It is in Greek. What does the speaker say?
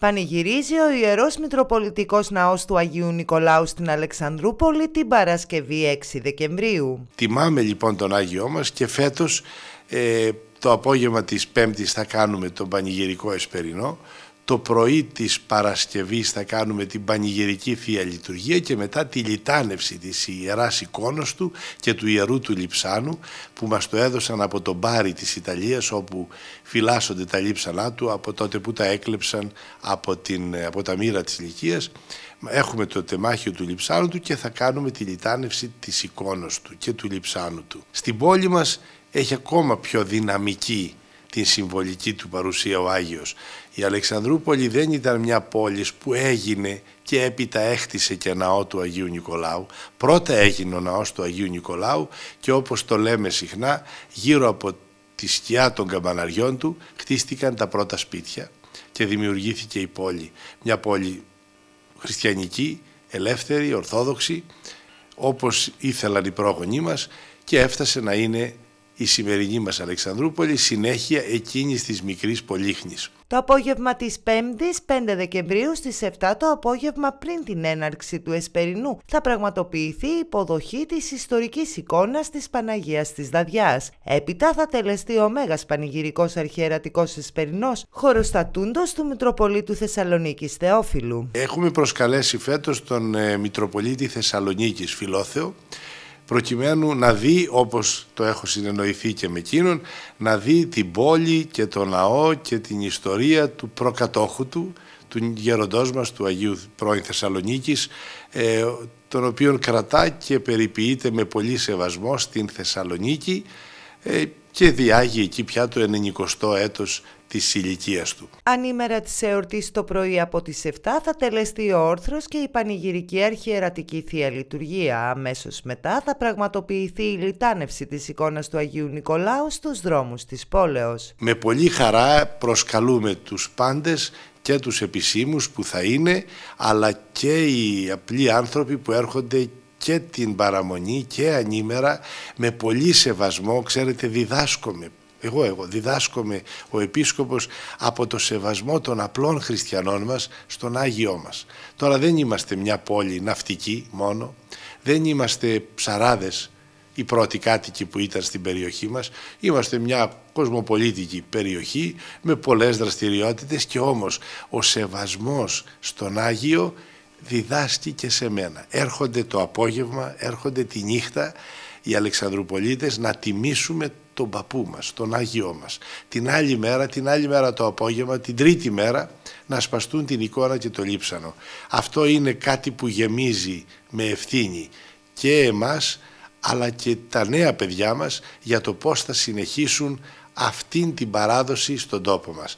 Πανηγυρίζει ο Ιερός Μητροπολιτικός Ναός του Αγίου Νικολάου στην Αλεξανδρούπολη την Παρασκευή 6 Δεκεμβρίου. Τιμάμε λοιπόν τον Άγιό μας και φέτος ε, το απόγευμα της Πέμπτης θα κάνουμε τον πανηγυρικό εσπερινό το πρωί της Παρασκευής θα κάνουμε την Πανηγυρική Θεία Λειτουργία και μετά τη λιτάνευση της Ιεράς Εικόνος του και του Ιερού του Λιψάνου που μας το έδωσαν από τον Μπάρι της Ιταλίας όπου φυλάσσονται τα λείψανά του από τότε που τα έκλεψαν από, την, από τα μοίρα της Λυκίας. Έχουμε το τεμάχιο του Λιψάνου του και θα κάνουμε τη λιτάνευση της εικόνος του και του Λιψάνου του. Στην πόλη μας έχει ακόμα πιο δυναμική την συμβολική του παρουσία ο Άγιος. Η Αλεξανδρούπολη δεν ήταν μια πόλης που έγινε και έπειτα έκτισε και ναό του Αγίου Νικολάου. Πρώτα έγινε ο ναός του Αγίου Νικολάου και όπως το λέμε συχνά γύρω από τη σκιά των καμπαναριών του χτίστηκαν τα πρώτα σπίτια και δημιουργήθηκε η πόλη. Μια πόλη χριστιανική, ελεύθερη, ορθόδοξη όπως ήθελαν οι πρόγονοί μας και έφτασε να είναι η σημερινή μας Αλεξανδρούπολη συνέχεια εκείνης της μικρής πολύχνης. Το απόγευμα της 5ης 5 Δεκεμβρίου στις 7 το απόγευμα πριν την έναρξη του Εσπερινού θα πραγματοποιηθεί η υποδοχή της ιστορικής εικόνας της Παναγίας της Δαδιάς. Έπειτα θα τελεστεί ο Μέγας Πανηγυρικός Αρχιερατικός Εσπερινός χωροστατούντος του Μητροπολίτου Θεσσαλονίκης Θεόφιλου. Έχουμε προσκαλέσει φέτος τον ε, Μητροπολίτη Θεσσαλονίκης Φιλόθεο προκειμένου να δει, όπως το έχω συνεννοηθεί και με εκείνον, να δει την πόλη και το ναό και την ιστορία του προκατόχου του, του γεροντός μας, του Αγίου Πρώην Θεσσαλονίκης, ε, τον οποίον κρατά και περιποιείται με πολύ σεβασμό στην Θεσσαλονίκη, ε, και διάγει εκεί πια το 90ο έτος της ηλικίας του. Ανήμερα της εορτής το πρωί από τις 7 θα τελεστεί ο όρθρος και η πανηγυρική αρχιερατική θεία λειτουργία. Αμέσως μετά θα πραγματοποιηθεί η λιτάνευση της εικόνας του Αγίου Νικολάου στους δρόμους της πόλεως. Με πολύ χαρά προσκαλούμε τους πάντες και τους επισήμους που θα είναι, αλλά και οι απλοί άνθρωποι που έρχονται και την παραμονή και ανήμερα με πολύ σεβασμό, ξέρετε διδάσκομαι εγώ, εγώ διδάσκομαι ο Επίσκοπος από το σεβασμό των απλών χριστιανών μας στον Άγιό μας. Τώρα δεν είμαστε μια πόλη ναυτική μόνο, δεν είμαστε ψαράδες οι πρώτοι κάτοικοι που ήταν στην περιοχή μας, είμαστε μια κοσμοπολίτικη περιοχή με πολλές δραστηριότητες και όμως ο σεβασμός στον Άγιο διδάσκει και σε μένα. Έρχονται το απόγευμα, έρχονται τη νύχτα οι Αλεξανδρουπολίτες να τιμήσουμε τον παππού μας, τον Άγιό μας. Την άλλη μέρα, την άλλη μέρα το απόγευμα, την τρίτη μέρα να σπαστούν την εικόνα και το λείψανο. Αυτό είναι κάτι που γεμίζει με ευθύνη και εμάς αλλά και τα νέα παιδιά μας για το πώς θα συνεχίσουν αυτήν την παράδοση στον τόπο μας.